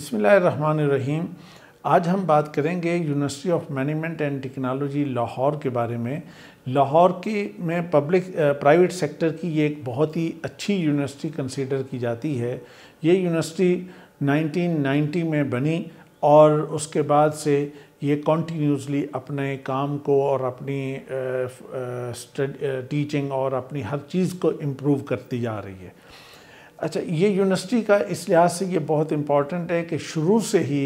बिसमीम आज हम बात करेंगे university of management and technology Lahore के बारे में लाहौर के में पब्लिक प्राइवेट सेक्टर की ये एक बहुत ही अच्छी यूनिवर्सिटी कंसीडर की जाती है ये यूनिवर्सिटी 1990 में बनी और उसके बाद से ये कॉन्टीन्यूसली अपने काम को और अपनी टीचिंग और अपनी हर चीज़ को इम्प्रूव करती जा रही है अच्छा ये यूनिवर्सिटी का इस लिहाज से ये बहुत इम्पॉर्टेंट है कि शुरू से ही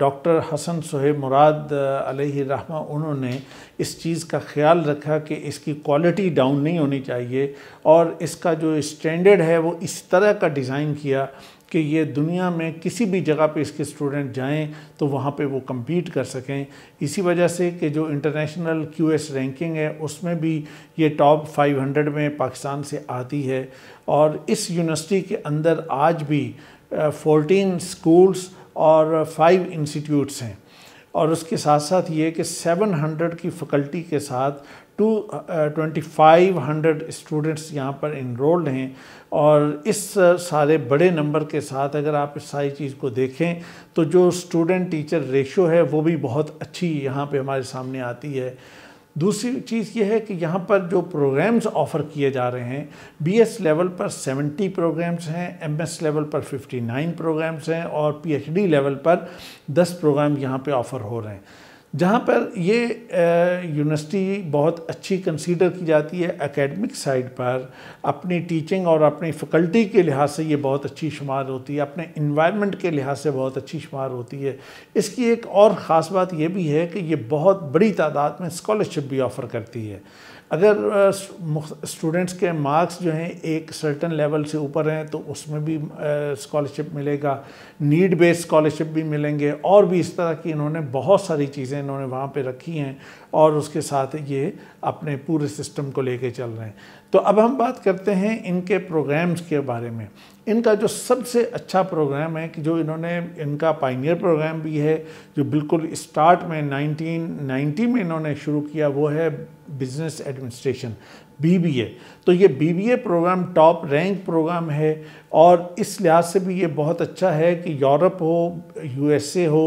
डॉक्टर हसन सोहेब मुराद रहमा उन्होंने इस चीज़ का ख्याल रखा कि इसकी क्वालिटी डाउन नहीं होनी चाहिए और इसका जो स्टैंडर्ड है वो इस तरह का डिज़ाइन किया कि ये दुनिया में किसी भी जगह पे इसके स्टूडेंट जाएं तो वहाँ पे वो कम्पीट कर सकें इसी वजह से कि जो इंटरनेशनल क्यू एस रैंकिंग है उसमें भी ये टॉप 500 में पाकिस्तान से आती है और इस यूनिवर्सिटी के अंदर आज भी 14 स्कूल्स और फाइव इंस्टीट्यूट्स हैं और उसके साथ साथ ये कि 700 की फ़ैकल्टी के साथ two twenty five hundred students यहाँ पर इनरोल्ड हैं और इस सारे बड़े नंबर के साथ अगर आप इस सारी चीज़ को देखें तो जो स्टूडेंट टीचर रेशो है वो भी बहुत अच्छी यहाँ पे हमारे सामने आती है दूसरी चीज़ ये है कि यहाँ पर जो प्रोग्राम्स ऑफ़र किए जा रहे हैं बीएस लेवल पर 70 प्रोग्राम्स हैं एमएस लेवल पर 59 प्रोग्राम्स हैं और पीएचडी लेवल पर 10 प्रोग्राम यहाँ पे ऑफ़र हो रहे हैं जहाँ पर ये यूनिवर्सिटी बहुत अच्छी कंसीडर की जाती है एकेडमिक साइड पर अपनी टीचिंग और अपनी फ़ैकल्टी के लिहाज से ये बहुत अच्छी शुमार होती है अपने इन्वायरमेंट के लिहाज से बहुत अच्छी शुमार होती है इसकी एक और ख़ास बात यह भी है कि ये बहुत बड़ी तादाद में स्कॉलरशिप भी ऑफ़र करती है अगर स्टूडेंट्स के मार्क्स जो हैं एक सर्टन लेवल से ऊपर हैं तो उसमें भी स्कॉलरशिप मिलेगा नीड बेस्ड स्कॉलरशिप भी मिलेंगे और भी इस तरह की इन्होंने बहुत सारी चीज़ें इन्होंने वहाँ पे रखी हैं और उसके साथ ये अपने पूरे सिस्टम को लेके चल रहे हैं तो अब हम बात करते हैं इनके प्रोग्राम्स के बारे में इनका जो सबसे अच्छा प्रोग्राम है कि जो इन्होंने इनका पाइनियर प्रोग्राम भी है जो बिल्कुल स्टार्ट में 1990 में इन्होंने शुरू किया वो है बिजनेस एडमिनिस्ट्रेशन बीबीए तो ये BBA programme top rank programme है और इस लिहाज से भी ये बहुत अच्छा है कि यूरोप हो यूएसए हो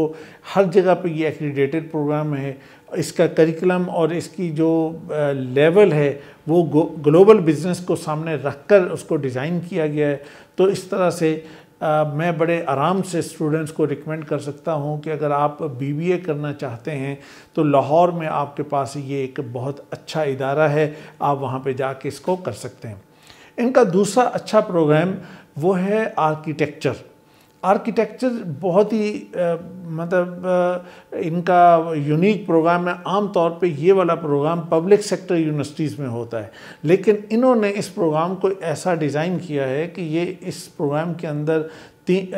हर जगह पे ये एक्रीडेटेड प्रोग्राम है इसका करिकुलम और इसकी जो लेवल है वो ग्लोबल बिजनेस को सामने रखकर उसको डिज़ाइन किया गया है तो इस तरह से आ, मैं बड़े आराम से स्टूडेंट्स को रिकमेंड कर सकता हूं कि अगर आप बीबीए करना चाहते हैं तो लाहौर में आपके पास ये एक बहुत अच्छा इदारा है आप वहां पे जाके इसको कर सकते हैं इनका दूसरा अच्छा प्रोग्राम वो है आर्किटेक्चर आर्किटेक्चर बहुत ही आ, मतलब आ, इनका यूनिक प्रोग्राम है आम तौर पे ये वाला प्रोग्राम पब्लिक सेक्टर यूनिवर्सिटीज़ में होता है लेकिन इन्होंने इस प्रोग्राम को ऐसा डिज़ाइन किया है कि ये इस प्रोग्राम के अंदर तीन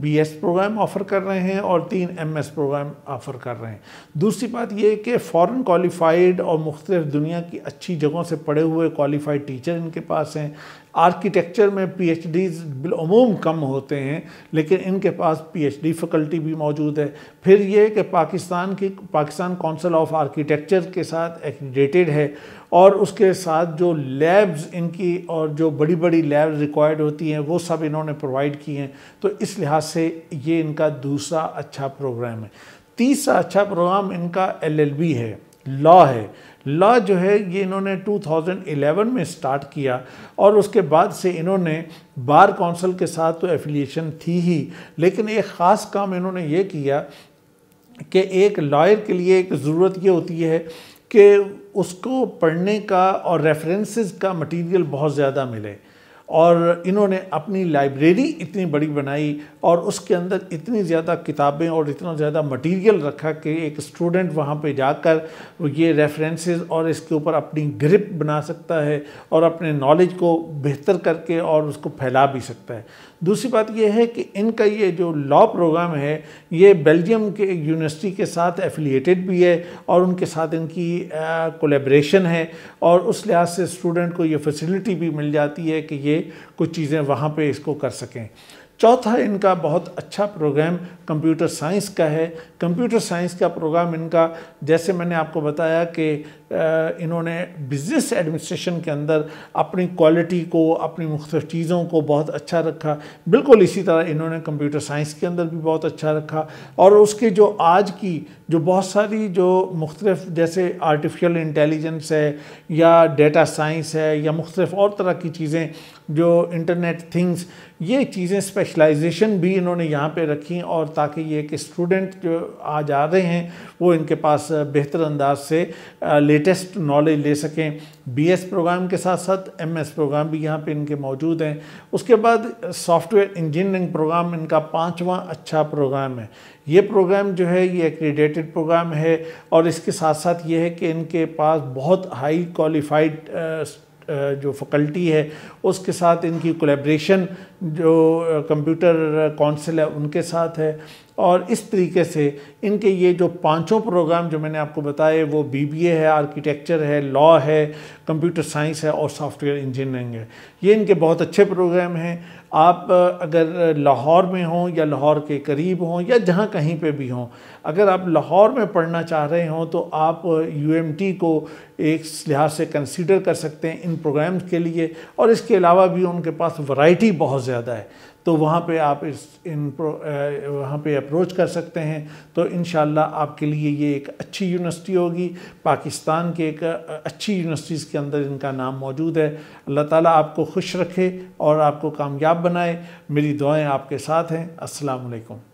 बी एस प्रोग्राम ऑफ़र कर रहे हैं और तीन एम एस प्रोग्राम ऑफ़र कर रहे हैं दूसरी बात यह कि फ़ॉरन क्वालिफाइड और मुख्तलिफ दुनिया की अच्छी जगहों से पढ़े हुए क्वालिफाइड टीचर इनके पास हैं आर्किटेक्चर में पी एच डीज बिलूम कम होते हैं लेकिन इनके पास पी एच डी फैकल्टी भी मौजूद है फिर ये कि पाकिस्तान की पाकिस्तान काउंसिल ऑफ आर्किटेक्चर के साथ एक्डेटेड है और उसके साथ जो लैब्स इनकी और जो बड़ी बड़ी लैब्स रिक्वायर्ड होती हैं वो सब इन्होंने प्रोवाइड की हैं तो इस लिहाज से ये इनका दूसरा अच्छा प्रोग्राम है तीसरा अच्छा प्रोग्राम इनका एलएलबी है लॉ है लॉ जो है ये इन्होंने 2011 में स्टार्ट किया और उसके बाद से इन्होंने बार काउंसिल के साथ तो एफिलिएशन थी ही लेकिन एक ख़ास काम इन्होंने ये किया कि एक लॉयर के लिए एक ज़रूरत ये होती है कि उसको पढ़ने का और रेफरेंसेस का मटेरियल बहुत ज़्यादा मिले और इन्होंने अपनी लाइब्रेरी इतनी बड़ी बनाई और उसके अंदर इतनी ज़्यादा किताबें और इतना ज़्यादा मटेरियल रखा कि एक स्टूडेंट वहाँ पे जाकर ये रेफरेंसेस और इसके ऊपर अपनी ग्रिप बना सकता है और अपने नॉलेज को बेहतर करके और उसको फैला भी सकता है दूसरी बात यह है कि इनका ये जो लॉ प्रोग्राम है ये बेल्जियम के यूनिवर्सिटी के साथ एफिलिएटेड भी है और उनके साथ इनकी कोलेब्रेशन है और उस लिहाज से स्टूडेंट को ये फैसिलिटी भी मिल जाती है कि ये कुछ चीज़ें वहाँ पे इसको कर सकें चौथा इनका बहुत अच्छा प्रोग्राम कंप्यूटर साइंस का है कंप्यूटर साइंस का प्रोग्राम इनका जैसे मैंने आपको बताया कि इन्होंने बिज़नेस एडमिनिस्ट्रेशन के अंदर अपनी क्वालिटी को अपनी मुख्त चीज़ों को बहुत अच्छा रखा बिल्कुल इसी तरह इन्होंने कंप्यूटर साइंस के अंदर भी बहुत अच्छा रखा और उसके जो आज की जो बहुत सारी जो मुख्तफ जैसे आर्टिफिशल इंटेलिजेंस है या डेटा साइंस है या मुख्तफ और तरह की चीज़ें जो इंटरनेट थिंग्स ये चीज़ें स्पेशलाइजेशन भी इन्होंने यहाँ पे रखी और ताकि ये कि स्टूडेंट जो आज आ रहे हैं वो इनके पास बेहतर अंदाज से लेटेस्ट नॉलेज ले सकें बीएस प्रोग्राम के साथ साथ एमएस प्रोग्राम भी यहाँ पे इनके मौजूद हैं उसके बाद सॉफ्टवेयर इंजीनियरिंग प्रोग्राम इनका पाँचवा अच्छा प्रोग्राम है ये प्रोग्राम जो है ये एक्रीडेटेड प्रोग्राम है और इसके साथ साथ ये है कि इनके पास बहुत हाई क्वालिफाइड जो फैकल्टी है उसके साथ इनकी कोलेब्रेशन जो कंप्यूटर काउंसिल है उनके साथ है और इस तरीके से इनके ये जो पांचों प्रोग्राम जो मैंने आपको बताए वो बीबीए है आर्किटेक्चर है लॉ है कंप्यूटर साइंस है और सॉफ्टवेयर इंजीनियरिंग है ये इनके बहुत अच्छे प्रोग्राम हैं आप अगर लाहौर में हों या लाहौर के करीब हों या जहाँ कहीं पे भी हों अगर आप लाहौर में पढ़ना चाह रहे हों तो आप यू को एक लिहाज से कंसिडर कर सकते हैं इन प्रोग्राम्स के लिए और इसके अलावा भी उनके पास वैरायटी बहुत ज़्यादा है तो वहाँ पे आप इस इन वहाँ पे अप्रोच कर सकते हैं तो इन आपके लिए ये एक अच्छी यूनिवर्सिटी होगी पाकिस्तान के एक अच्छी यूनिवर्सिटीज़ के अंदर इनका नाम मौजूद है अल्लाह ताला आपको खुश रखे और आपको कामयाब बनाए मेरी दुआएं आपके साथ हैं अस्सलाम